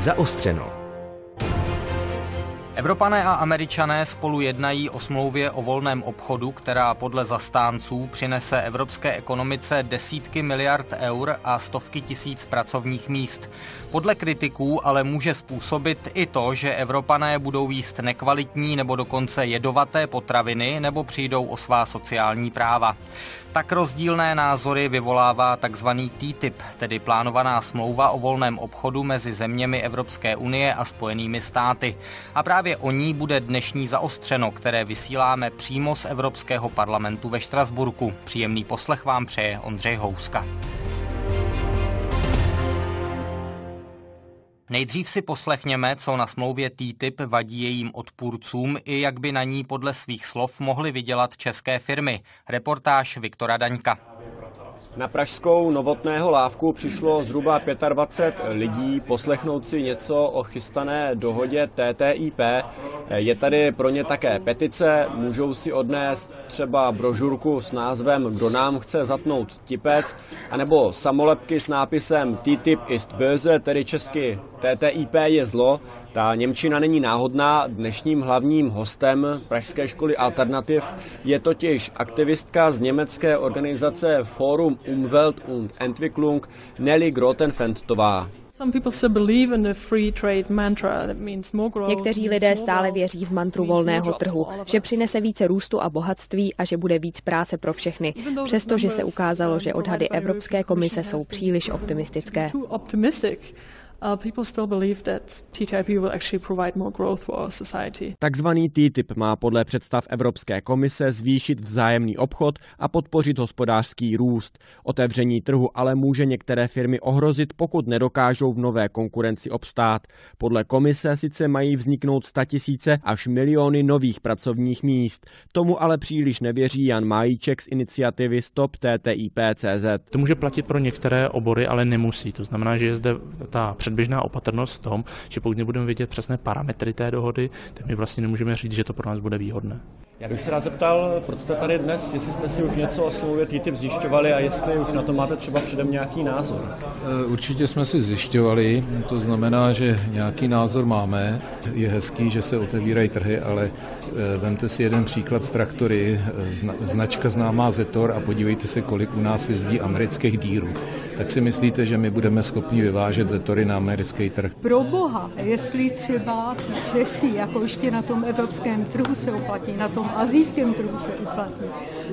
Zaostřeno. Evropané a Američané spolu jednají o smlouvě o volném obchodu, která podle zastánců přinese evropské ekonomice desítky miliard eur a stovky tisíc pracovních míst. Podle kritiků ale může způsobit i to, že Evropané budou jíst nekvalitní nebo dokonce jedovaté potraviny nebo přijdou o svá sociální práva. Tak rozdílné názory vyvolává tzv. TTIP, tedy plánovaná smlouva o volném obchodu mezi zeměmi Evropské unie a Spojenými státy. A právě o ní bude dnešní zaostřeno, které vysíláme přímo z Evropského parlamentu ve Štrasburku. Příjemný poslech vám přeje Ondřej Houska. Nejdřív si poslechněme, co na smlouvě TTIP vadí jejím odpůrcům i jak by na ní podle svých slov mohly vydělat české firmy. Reportáž Viktora Daňka. Na pražskou novotného lávku přišlo zhruba 25 lidí poslechnout si něco o chystané dohodě TTIP. Je tady pro ně také petice, můžou si odnést třeba brožurku s názvem Kdo nám chce zatnout tipec, anebo samolepky s nápisem TTIP ist böse, tedy česky TTIP je zlo, ta Němčina není náhodná. Dnešním hlavním hostem Pražské školy Alternativ je totiž aktivistka z německé organizace Forum Umwelt und Entwicklung Nelly Grotenfentová. Někteří lidé stále věří v mantru volného trhu, že přinese více růstu a bohatství a že bude víc práce pro všechny, přestože se ukázalo, že odhady Evropské komise jsou příliš optimistické. Takzvaný TTIP má podle představ Evropské komise zvýšit vzájemný obchod a podpořit hospodářský růst. Otevření trhu ale může některé firmy ohrozit, pokud nedokážou v nové konkurenci obstát. Podle komise sice mají vzniknout tisíce až miliony nových pracovních míst. Tomu ale příliš nevěří Jan Majíček z iniciativy Stop TTIP.cz. To může platit pro některé obory, ale nemusí. To znamená, že je zde ta před předběžná opatrnost v tom, že pokud nebudeme vědět přesné parametry té dohody, tak my vlastně nemůžeme říct, že to pro nás bude výhodné. Já bych se rád zeptal, proč jste tady dnes, jestli jste si už něco o smlouvě TTIP zjišťovali a jestli už na to máte třeba předem nějaký názor. E, určitě jsme si zjišťovali, to znamená, že nějaký názor máme. Je hezký, že se otevírají trhy, ale e, vemte si jeden příklad z traktory, e, značka známá Zetor a podívejte se, kolik u nás jezdí amerických dírů tak si myslíte, že my budeme schopni vyvážet zetory na americký trh? Pro boha, jestli třeba Češi, jako ještě na tom evropském trhu se uplatní, na tom azijském trhu se uplatní,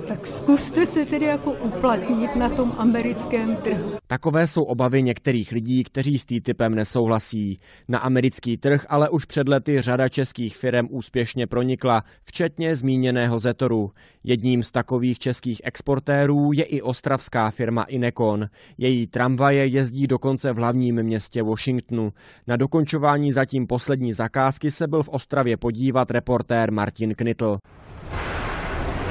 tak zkuste se tedy jako uplatnit na tom americkém trhu. Takové jsou obavy některých lidí, kteří s TTIPem nesouhlasí. Na americký trh ale už před lety řada českých firm úspěšně pronikla, včetně zmíněného Zetoru. Jedním z takových českých exportérů je i ostravská firma Inekon. Její její tramvaje jezdí dokonce v hlavním městě Washingtonu. Na dokončování zatím poslední zakázky se byl v Ostravě podívat reportér Martin Knitl.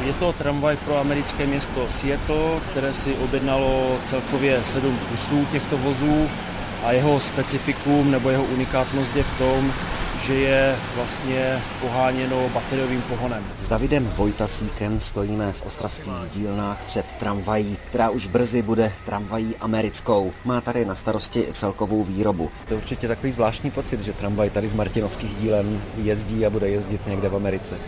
Je to tramvaj pro americké město Seattle, které si objednalo celkově sedm kusů těchto vozů a jeho specifikum nebo jeho unikátnost je v tom, že je vlastně poháněno bateriovým pohonem. S Davidem Vojtasíkem stojíme v ostravských dílnách před tramvají, která už brzy bude tramvají americkou. Má tady na starosti celkovou výrobu. To je určitě takový zvláštní pocit, že tramvaj tady z Martinovských dílen jezdí a bude jezdit někde v Americe.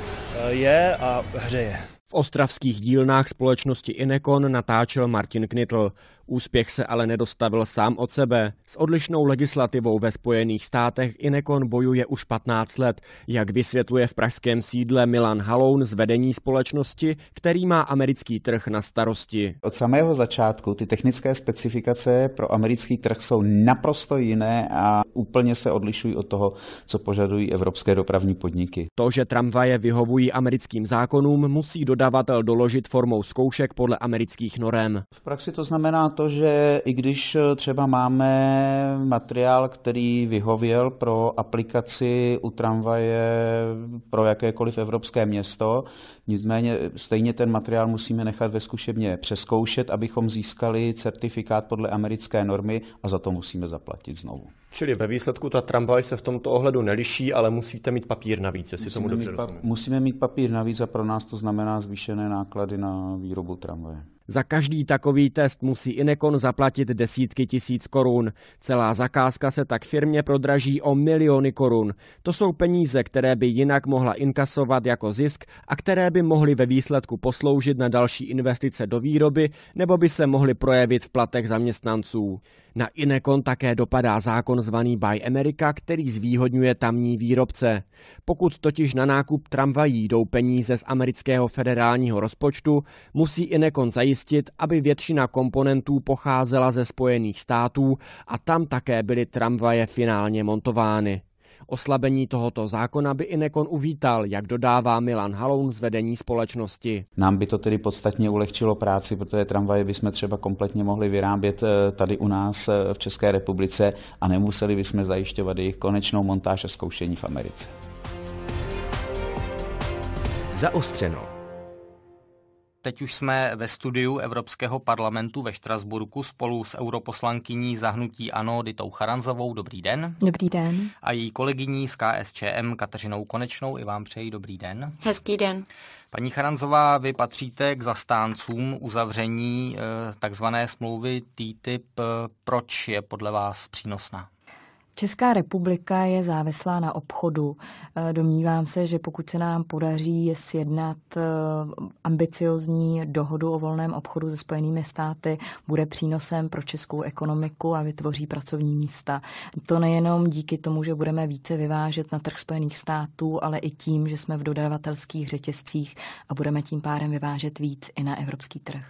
Je a hřeje. V ostravských dílnách společnosti Inekon natáčel Martin Knitl. Úspěch se ale nedostavil sám od sebe. S odlišnou legislativou ve Spojených státech Inekon bojuje už 15 let, jak vysvětluje v pražském sídle Milan Haloun z vedení společnosti, který má americký trh na starosti. Od samého začátku ty technické specifikace pro americký trh jsou naprosto jiné a úplně se odlišují od toho, co požadují evropské dopravní podniky. To, že tramvaje vyhovují americkým zákonům, musí dodavatel doložit formou zkoušek podle amerických norem. V praxi to znamená to, že i když eh, třeba máme materiál, který vyhověl pro aplikaci u tramvaje pro jakékoliv evropské město, nicméně stejně ten materiál musíme nechat ve zkušebně přeskoušet, abychom získali certifikát podle americké normy a za to musíme zaplatit znovu. Čili ve výsledku ta tramvaj se v tomto ohledu neliší, ale musíte mít papír navíc, jestli musíme tomu dobře mít pa- Musíme mít papír navíc a pro nás to znamená zvýšené náklady na výrobu tramvaje. Za každý takový test musí Inekon zaplatit desítky tisíc korun. Celá zakázka se tak firmě prodraží o miliony korun. To jsou peníze, které by jinak mohla inkasovat jako zisk a které by mohly ve výsledku posloužit na další investice do výroby nebo by se mohly projevit v platech zaměstnanců. Na Inekon také dopadá zákon zvaný Buy America, který zvýhodňuje tamní výrobce. Pokud totiž na nákup tramvají jdou peníze z amerického federálního rozpočtu, musí Inekon zajistit, aby většina komponentů pocházela ze Spojených států a tam také byly tramvaje finálně montovány. Oslabení tohoto zákona by Inekon uvítal, jak dodává Milan Haloun z vedení společnosti. Nám by to tedy podstatně ulehčilo práci, protože tramvaje bychom třeba kompletně mohli vyrábět eh, tady u nás eh, v České republice a nemuseli bychom zajišťovat jejich konečnou montáž a zkoušení v Americe. Zaostřeno. Teď už jsme ve studiu Evropského parlamentu ve Štrasburku spolu s europoslankyní zahnutí ANO Ditou Charanzovou. Dobrý den. Dobrý den. A její kolegyní z KSČM Kateřinou Konečnou. I vám přeji dobrý den. Hezký den. Paní Charanzová, vy patříte k zastáncům uzavření eh, takzvané smlouvy TTIP. Eh, proč je podle vás přínosná? Česká republika je závislá na obchodu. Eh, domnívám se, že pokud se nám podaří sjednat eh, ambiciozní dohodu o volném obchodu se Spojenými státy, bude přínosem pro českou ekonomiku a vytvoří pracovní místa. To nejenom díky tomu, že budeme více vyvážet na trh Spojených států, ale i tím, že jsme v dodavatelských řetězcích a budeme tím pádem vyvážet víc i na evropský trh.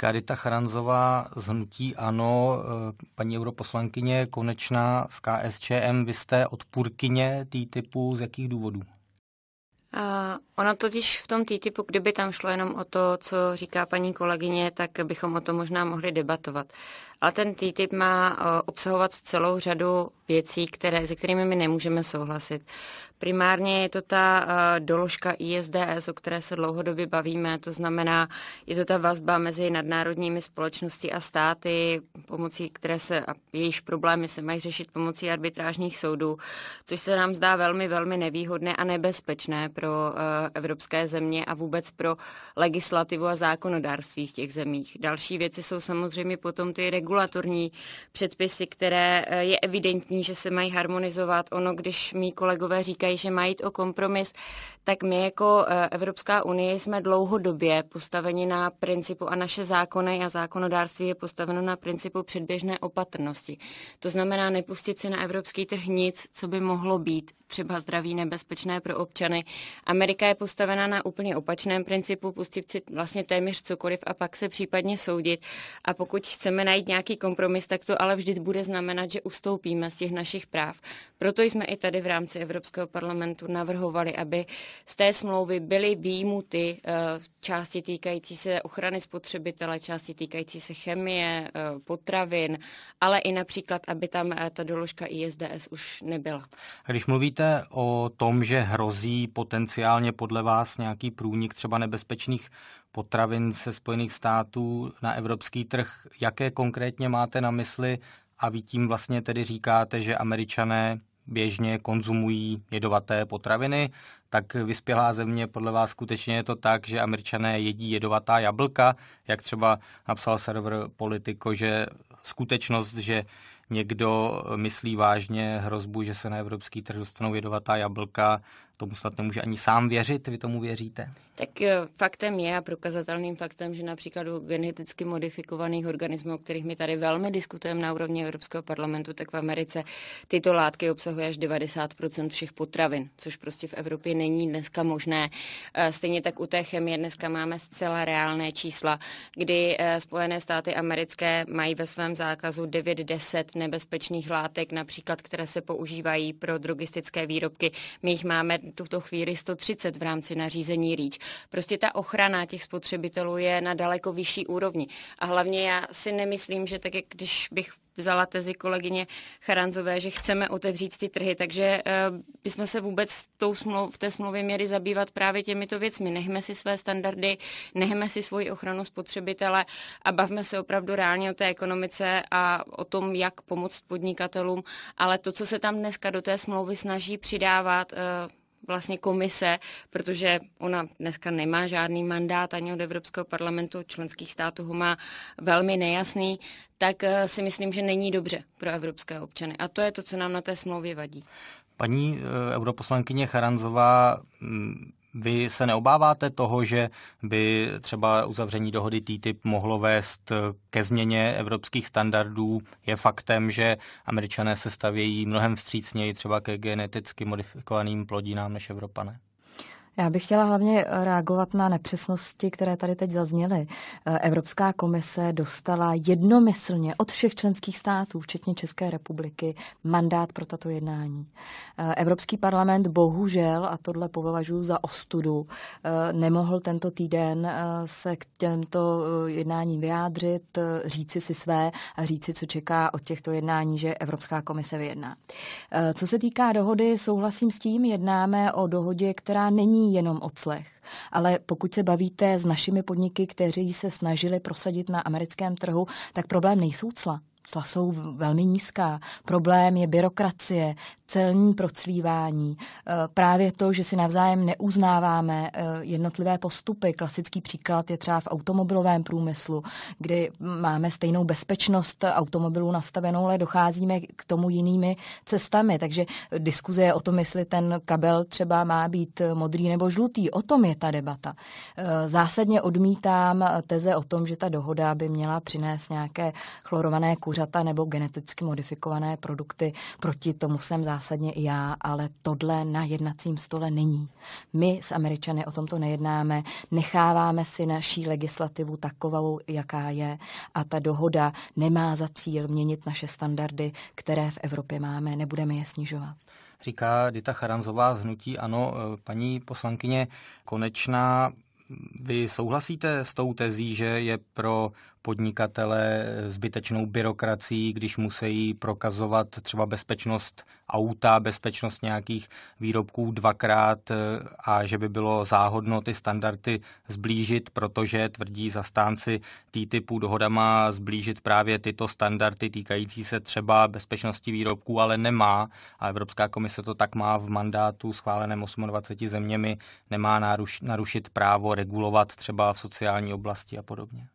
Karita Charanzová z Hnutí Ano, eh, paní europoslankyně Konečná z KSČM, vy jste odpůrkyně TTIPu, z jakých důvodů? A ono totiž v tom TTIPu, kdyby tam šlo jenom o to, co říká paní kolegyně, tak bychom o tom možná mohli debatovat. Ale ten TTIP má eh, obsahovat celou řadu věcí, které, se kterými my nemůžeme souhlasit. Primárně je to ta eh, doložka ISDS, o které se dlouhodobě bavíme, to znamená, je to ta vazba mezi nadnárodními společnosti a státy, pomocí které se, a jejichž problémy se mají řešit pomocí arbitrážních soudů, což se nám zdá velmi, velmi nevýhodné a nebezpečné pro eh, evropské země a vůbec pro legislativu a zákonodárství v těch zemích. Další věci jsou samozřejmě potom ty regulace regulatorní předpisy, které eh, je evidentní, že se mají harmonizovat. Ono, když mý kolegové říkají, že mají jít o kompromis, tak my jako eh, Evropská unie jsme dlouhodobě postaveni na principu a naše zákony a zákonodárství je postaveno na principu předběžné opatrnosti. To znamená nepustit si na evropský trh nic, co by mohlo být třeba zdraví nebezpečné pro občany. Amerika je postavena na úplně opačném principu, pustit si vlastně téměř cokoliv a pak se případně soudit. A pokud chceme najít nějaké nějaký kompromis, tak to ale vždy bude znamenat, že ustoupíme z těch našich práv. Proto jsme i tady v rámci Evropského parlamentu navrhovali, aby z té smlouvy byly výjimuty eh, části týkající se ochrany spotřebitele, části týkající se chemie, eh, potravin, ale i například, aby tam eh, ta doložka ISDS už nebyla. Když mluvíte o tom, že hrozí potenciálně podle vás nějaký průnik třeba nebezpečných potravin ze Spojených států na evropský trh. Jaké konkrétně máte na mysli a vy tím vlastně tedy říkáte, že američané běžně konzumují jedovaté potraviny, tak vyspělá země, podle vás skutečně je to tak, že američané jedí jedovatá jablka, jak třeba napsal server Politico, že skutečnost, že někdo myslí vážně hrozbu, že se na evropský trh dostanou jedovatá jablka, tomu snad nemůže ani sám věřit, vy tomu věříte? Tak eh, faktem je a prokazatelným faktem, že například u geneticky modifikovaných organismů, o kterých my tady velmi diskutujeme na úrovni Evropského parlamentu, tak v Americe tyto látky obsahuje až 90% všech potravin, což prostě v Evropě není dneska možné. Eh, stejně tak u té chemie dneska máme zcela reálné čísla, kdy eh, Spojené státy americké mají ve svém zákazu 9-10 nebezpečných látek, například které se používají pro drogistické výrobky. My jich máme tuto chvíli 130 v rámci nařízení REACH. Prostě ta ochrana těch spotřebitelů je na daleko vyšší úrovni. A hlavně já si nemyslím, že tak, jak když bych vzala tezi kolegyně Charanzové, že chceme otevřít ty trhy, takže eh, bychom se vůbec tou smlou, v té smlouvě měli zabývat právě těmito věcmi. Nechme si své standardy, nechme si svoji ochranu spotřebitele a bavme se opravdu reálně o té ekonomice a o tom, jak pomoct podnikatelům, ale to, co se tam dneska do té smlouvy snaží přidávat, eh, vlastně komise, protože ona dneska nemá žádný mandát ani od Evropského parlamentu, členských států ho má velmi nejasný, tak eh, si myslím, že není dobře pro evropské občany. A to je to, co nám na té smlouvě vadí. Paní eh, europoslankyně Charanzová mm, vy se neobáváte toho, že by třeba uzavření dohody TTIP mohlo vést ke změně evropských standardů? Je faktem, že američané se stavějí mnohem vstřícněji třeba ke geneticky modifikovaným plodinám než Evropané? Já bych chtěla hlavně eh, reagovat na nepřesnosti, které tady teď zazněly. Eh, Evropská komise dostala jednomyslně od všech členských států, včetně České republiky, mandát pro tato jednání. Eh, Evropský parlament bohužel, a tohle považuji za ostudu, nemohl tento týden se k těmto jednání vyjádřit, říci si své a říci, co čeká od těchto jednání, že Evropská komise vyjedná. Co se týká dohody, souhlasím s tím, jednáme o dohodě, která není jenom o clech, ale pokud se bavíte s našimi podniky, kteří se snažili prosadit na americkém trhu, tak problém nejsou cla. Cla jsou velmi nízká. Problém je byrokracie, celní proclívání, eh, právě to, že si navzájem neuznáváme eh, jednotlivé postupy. Klasický příklad je třeba v automobilovém průmyslu, kdy máme stejnou bezpečnost automobilů nastavenou, ale docházíme k tomu jinými cestami. Takže diskuze je o tom, jestli ten kabel třeba má být modrý nebo žlutý. O tom je ta debata. Eh, zásadně odmítám teze o tom, že ta dohoda by měla přinést nějaké chlorované kuřata nebo geneticky modifikované produkty. Proti tomu jsem zásadně zásadně i já, ale tohle na jednacím stole není. My s Američany o tomto nejednáme, necháváme si naší legislativu takovou, jaká je a ta dohoda nemá za cíl měnit naše standardy, které v Evropě máme, nebudeme je snižovat říká Dita Charanzová z Hnutí Ano. E, paní poslankyně Konečná, vy souhlasíte s tou tezí, že je pro podnikatele zbytečnou byrokracií, když musí prokazovat třeba bezpečnost auta, bezpečnost nějakých výrobků dvakrát e, a že by bylo záhodno ty standardy zblížit, protože tvrdí zastánci tý typu dohoda má zblížit právě tyto standardy týkající se třeba bezpečnosti výrobků, ale nemá a Evropská komise to tak má v mandátu schváleném 28 zeměmi, nemá naruš, narušit právo regulovat třeba v sociální oblasti a podobně.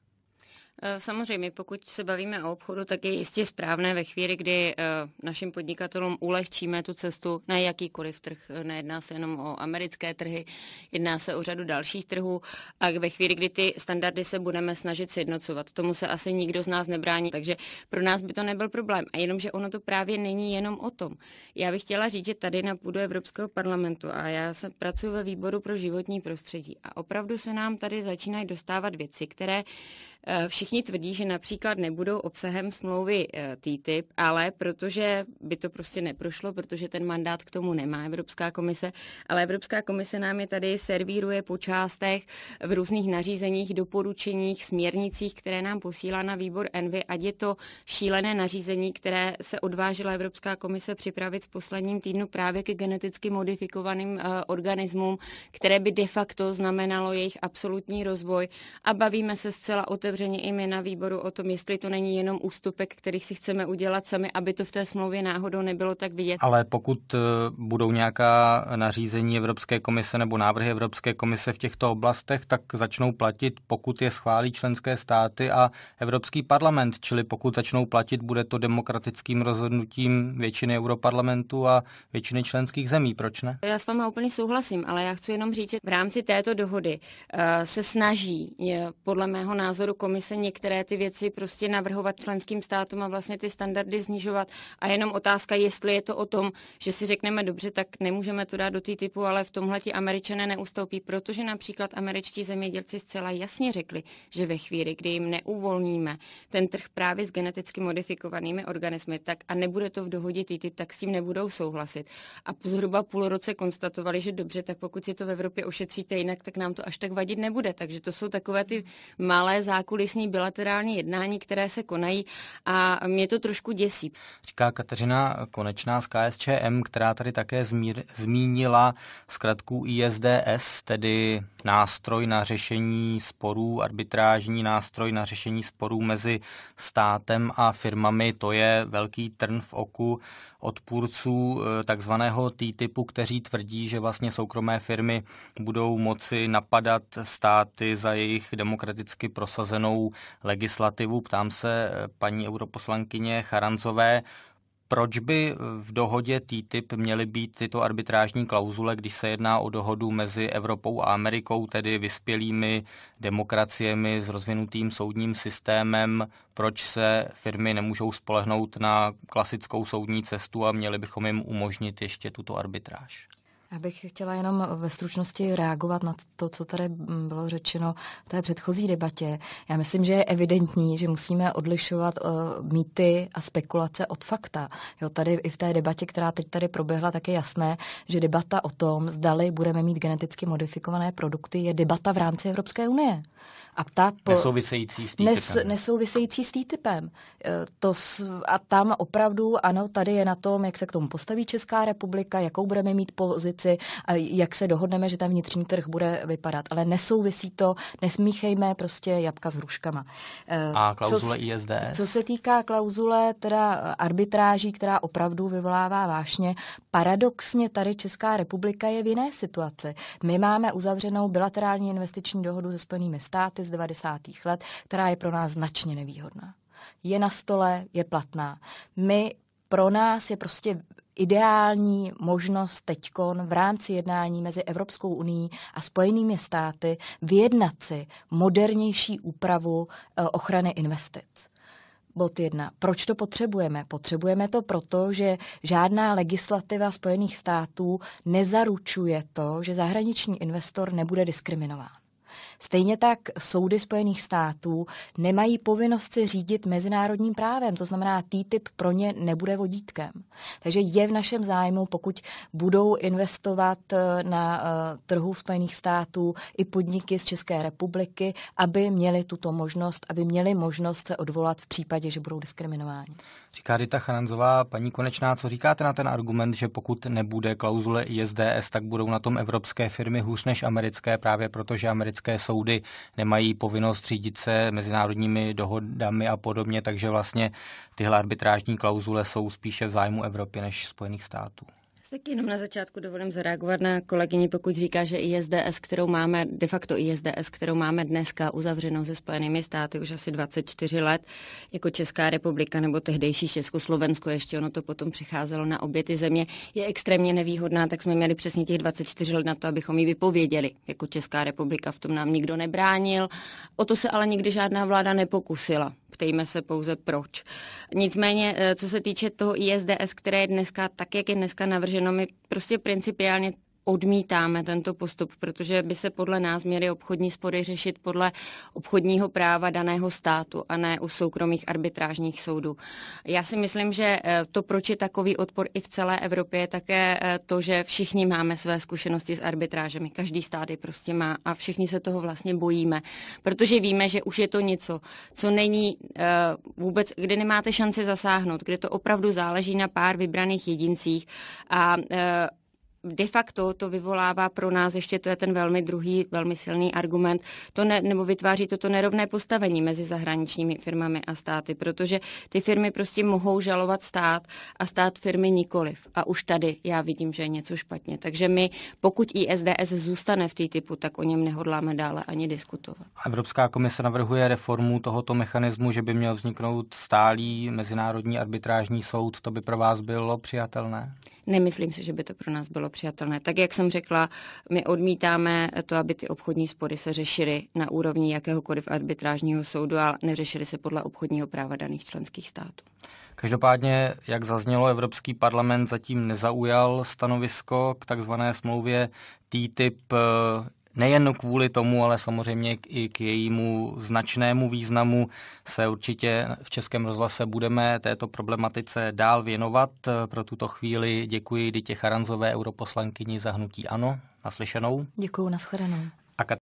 Eh, samozřejmě, pokud se bavíme o obchodu, tak je jistě správné ve chvíli, kdy eh, našim podnikatelům ulehčíme tu cestu na jakýkoliv trh. Nejedná se jenom o americké trhy, jedná se o řadu dalších trhů a ve chvíli, kdy ty standardy se budeme snažit sjednocovat. Tomu se asi nikdo z nás nebrání, takže pro nás by to nebyl problém. A jenomže ono to právě není jenom o tom. Já bych chtěla říct, že tady na půdu Evropského parlamentu a já se pracuji ve výboru pro životní prostředí a opravdu se nám tady začínají dostávat věci, které Eh, všichni tvrdí, že například nebudou obsahem smlouvy eh, TTIP, ale protože by to prostě neprošlo, protože ten mandát k tomu nemá Evropská komise, ale Evropská komise nám je tady servíruje po částech v různých nařízeních, doporučeních, směrnicích, které nám posílá na výbor Envy, ať je to šílené nařízení, které se odvážila Evropská komise připravit v posledním týdnu právě ke geneticky modifikovaným eh, organismům, které by de facto znamenalo jejich absolutní rozvoj. A bavíme se zcela otevřeně otevřeně i my na výboru o tom, jestli to není jenom ústupek, který si chceme udělat sami, aby to v té smlouvě náhodou nebylo tak vidět. Ale pokud eh, budou nějaká nařízení Evropské komise nebo návrhy Evropské komise v těchto oblastech, tak začnou platit, pokud je schválí členské státy a Evropský parlament, čili pokud začnou platit, bude to demokratickým rozhodnutím většiny Europarlamentu a většiny členských zemí. Proč ne? Já s váma úplně souhlasím, ale já chci jenom říct, že v rámci této dohody eh, se snaží podle mého názoru komise některé ty věci prostě navrhovat členským státům a vlastně ty standardy snižovat. A jenom otázka, jestli je to o tom, že si řekneme dobře, tak nemůžeme to dát do té typu, ale v tomhle ti američané neustoupí, protože například američtí zemědělci zcela jasně řekli, že ve chvíli, kdy jim neuvolníme ten trh právě s geneticky modifikovanými organismy, tak a nebude to v dohodě TTIP, tak s tím nebudou souhlasit. A zhruba půl roce konstatovali, že dobře, tak pokud si to v Evropě ošetříte jinak, tak nám to až tak vadit nebude. Takže to jsou takové ty malé zákony, zákulisní bilaterální jednání, které se konají a mě to trošku děsí. Říká Kateřina Konečná z KSČM, která tady také zmír, zmínila zkratku ISDS, tedy nástroj na řešení sporů, arbitrážní nástroj na řešení sporů mezi státem a firmami. To je velký trn v oku odpůrců eh, takzvaného T-typu, kteří tvrdí, že vlastně soukromé firmy budou moci napadat státy za jejich demokraticky prosazenou schválenou legislativu. Ptám se eh, paní europoslankyně Charanzové, proč by eh, v dohodě TTIP měly být tyto arbitrážní klauzule, když se jedná o dohodu mezi Evropou a Amerikou, tedy vyspělými demokraciemi s rozvinutým soudním systémem? Proč se firmy nemůžou spolehnout na klasickou soudní cestu a měli bychom jim umožnit ještě tuto arbitráž? Já bych chtěla jenom ve stručnosti reagovat na to, co tady mm, bylo řečeno v té předchozí debatě. Já myslím, že je evidentní, že musíme odlišovat uh, mýty a spekulace od fakta. Jo, tady i v té debatě, která teď tady proběhla, tak je jasné, že debata o tom, zdali budeme mít geneticky modifikované produkty, je debata v rámci Evropské unie. A ta po, nesouvisející s nes, Nesouvisející s TTIPem. Eh, to, a tam opravdu, ano, tady je na tom, jak se k tomu postaví Česká republika, jakou budeme mít pozici a jak se dohodneme, že ten vnitřní trh bude vypadat. Ale nesouvisí to, nesmíchejme prostě jabka s hruškama. Eh, a klauzule co, ISDS? Co se týká klauzule teda arbitráží, která opravdu vyvolává vášně, paradoxně tady Česká republika je v jiné situaci. My máme uzavřenou bilaterální investiční dohodu se Spojenými státy, z 90. let, která je pro nás značně nevýhodná. Je na stole, je platná. My pro nás je prostě ideální možnost teďkon v rámci jednání mezi Evropskou unii a Spojenými státy vyjednat si modernější úpravu eh, ochrany investic. Bod jedna. Proč to potřebujeme? Potřebujeme to proto, že žádná legislativa Spojených států nezaručuje to, že zahraniční investor nebude diskriminován. Stejně tak soudy Spojených států nemají povinnost se řídit mezinárodním právem, to znamená TTIP pro ně nebude vodítkem. Takže je v našem zájmu, pokud budou investovat eh, na eh, trhu Spojených států i podniky z České republiky, aby měli tuto možnost, aby měli možnost se odvolat v případě, že budou diskriminováni. Říká Dita Charanzová, paní Konečná, co říkáte na ten argument, že pokud nebude klauzule ISDS, tak budou na tom evropské firmy hůř než americké právě protože americké jsou soudy nemají povinnost řídit se mezinárodními dohodami a podobně, takže vlastně tyhle arbitrážní klauzule jsou spíše v zájmu Evropy než Spojených států tak jenom na začátku dovolím zareagovat na kolegyni, pokud říká, že ISDS, kterou máme, de facto ISDS, kterou máme dneska uzavřenou se Spojenými státy už asi 24 let, jako Česká republika nebo tehdejší Československo, ještě ono to potom přecházelo na obě ty země, je extrémně nevýhodná, tak jsme měli přesně těch 24 let na to, abychom ji vypověděli. Jako Česká republika v tom nám nikdo nebránil, o to se ale nikdy žádná vláda nepokusila ptejme se pouze proč. Nicméně, eh, co se týče toho ISDS, které je dneska, tak jak je dneska navrženo, my prostě principiálně odmítáme tento postup, protože by se podle nás měly obchodní spory řešit podle obchodního práva daného státu a ne u soukromých arbitrážních soudů. Já si myslím, že eh, to, proč je takový odpor i v celé Evropě, je také eh, to, že všichni máme své zkušenosti s arbitrážemi. Každý stát je prostě má a všichni se toho vlastně bojíme, protože víme, že už je to něco, co není eh, vůbec, kde nemáte šanci zasáhnout, kde to opravdu záleží na pár vybraných jedincích a de facto to vyvolává pro nás, ještě to je ten velmi druhý, velmi silný argument, to ne, nebo vytváří toto nerovné postavení mezi zahraničními firmami a státy, protože ty firmy prostě mohou žalovat stát a stát firmy nikoliv. A už tady já vidím, že je něco špatně. Takže my, pokud ISDS zůstane v té typu, tak o něm nehodláme dále ani diskutovat. Evropská komise navrhuje reformu tohoto mechanismu, že by měl vzniknout stálý mezinárodní arbitrážní soud. To by pro vás bylo přijatelné? Nemyslím si, že by to pro nás bylo přijatelné. Tak, jak jsem řekla, my odmítáme to, aby ty obchodní spory se řešily na úrovni jakéhokoliv arbitrážního soudu a neřešily se podle obchodního práva daných členských států. Každopádně, jak zaznělo, Evropský parlament zatím nezaujal stanovisko k takzvané smlouvě TTIP nejen kvůli tomu, ale samozřejmě i k jejímu značnému významu se určitě v Českém rozhlase budeme této problematice dál věnovat. Pro tuto chvíli děkuji Ditě Charanzové, europoslankyni za hnutí ANO. Naslyšenou. Děkuji, nashledanou.